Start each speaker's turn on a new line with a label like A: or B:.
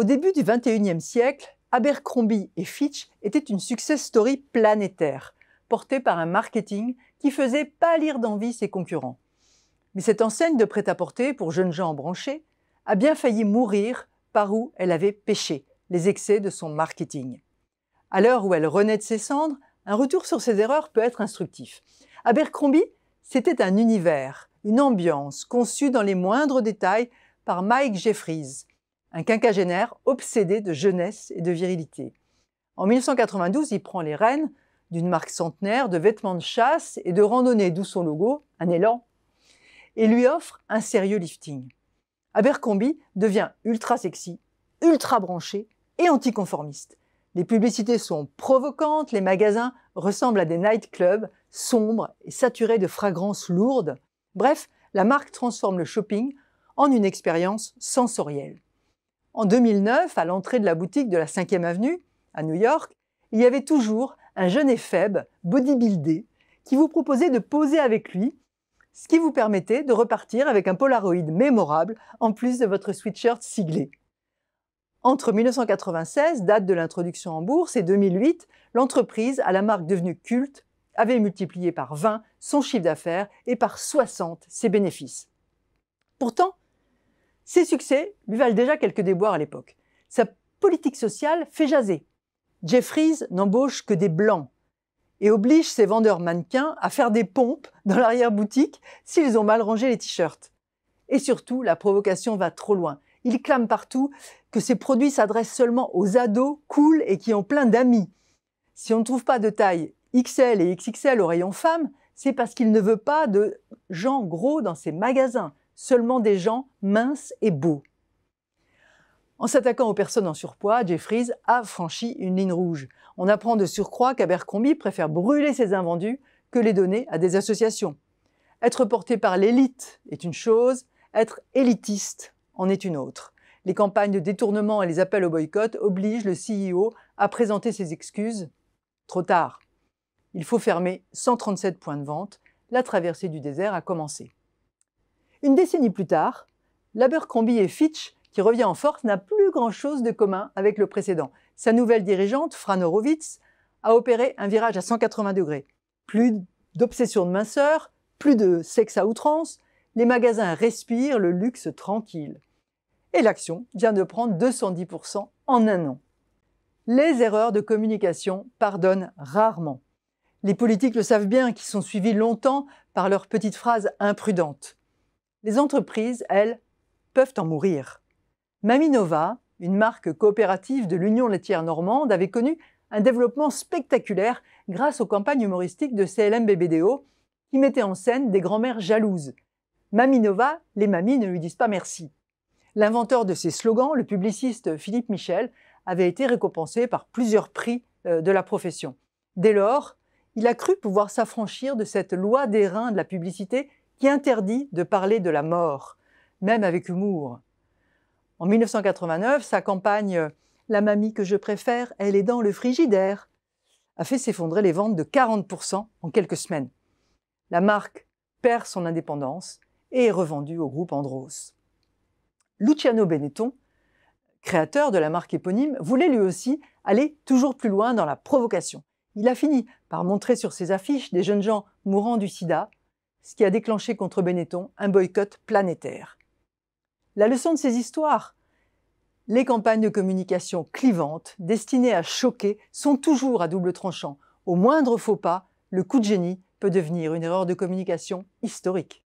A: Au début du 21e siècle, Abercrombie et Fitch étaient une success story planétaire, portée par un marketing qui faisait pâlir d'envie ses concurrents. Mais cette enseigne de prêt-à-porter pour jeunes gens branchés a bien failli mourir par où elle avait péché, les excès de son marketing. À l'heure où elle renaît de ses cendres, un retour sur ses erreurs peut être instructif. Abercrombie, c'était un univers, une ambiance conçue dans les moindres détails par Mike Jeffries, un quinquagénaire obsédé de jeunesse et de virilité. En 1992, il prend les rênes d'une marque centenaire de vêtements de chasse et de randonnée, d'où son logo, un élan, et lui offre un sérieux lifting. Abercrombie devient ultra sexy, ultra branché et anticonformiste. Les publicités sont provocantes, les magasins ressemblent à des nightclubs sombres et saturés de fragrances lourdes. Bref, la marque transforme le shopping en une expérience sensorielle. En 2009, à l'entrée de la boutique de la 5e Avenue, à New York, il y avait toujours un jeune et faible, bodybuildé, qui vous proposait de poser avec lui, ce qui vous permettait de repartir avec un Polaroid mémorable en plus de votre sweatshirt siglé. Entre 1996, date de l'introduction en bourse, et 2008, l'entreprise, à la marque devenue culte, avait multiplié par 20 son chiffre d'affaires et par 60 ses bénéfices. Pourtant, ses succès lui valent déjà quelques déboires à l'époque. Sa politique sociale fait jaser. Jeffries n'embauche que des blancs et oblige ses vendeurs mannequins à faire des pompes dans l'arrière-boutique s'ils ont mal rangé les t-shirts. Et surtout, la provocation va trop loin. Il clame partout que ses produits s'adressent seulement aux ados cool et qui ont plein d'amis. Si on ne trouve pas de taille XL et XXL au rayon femme, c'est parce qu'il ne veut pas de gens gros dans ses magasins seulement des gens minces et beaux. En s'attaquant aux personnes en surpoids, Jeffries a franchi une ligne rouge. On apprend de surcroît qu'Abercrombie préfère brûler ses invendus que les donner à des associations. Être porté par l'élite est une chose, être élitiste en est une autre. Les campagnes de détournement et les appels au boycott obligent le CEO à présenter ses excuses trop tard. Il faut fermer 137 points de vente. La traversée du désert a commencé. Une décennie plus tard, l'Abercrombie et Fitch, qui revient en force, n'a plus grand-chose de commun avec le précédent. Sa nouvelle dirigeante, Fran Horowitz, a opéré un virage à 180 degrés. Plus d'obsession de minceur, plus de sexe à outrance, les magasins respirent le luxe tranquille. Et l'action vient de prendre 210% en un an. Les erreurs de communication pardonnent rarement. Les politiques le savent bien, qui sont suivis longtemps par leurs petites phrases imprudentes les entreprises, elles, peuvent en mourir. Maminova, une marque coopérative de l'Union laitière normande, avait connu un développement spectaculaire grâce aux campagnes humoristiques de CLM BBDO qui mettaient en scène des grands-mères jalouses. Maminova, les mamies ne lui disent pas merci. L'inventeur de ces slogans, le publiciste Philippe Michel, avait été récompensé par plusieurs prix euh, de la profession. Dès lors, il a cru pouvoir s'affranchir de cette loi des reins de la publicité qui interdit de parler de la mort, même avec humour. En 1989, sa campagne La mamie que je préfère, elle est dans le frigidaire a fait s'effondrer les ventes de 40% en quelques semaines. La marque perd son indépendance et est revendue au groupe Andros. Luciano Benetton, créateur de la marque éponyme, voulait lui aussi aller toujours plus loin dans la provocation. Il a fini par montrer sur ses affiches des jeunes gens mourant du sida, ce qui a déclenché contre Benetton un boycott planétaire. La leçon de ces histoires Les campagnes de communication clivantes, destinées à choquer, sont toujours à double tranchant. Au moindre faux pas, le coup de génie peut devenir une erreur de communication historique.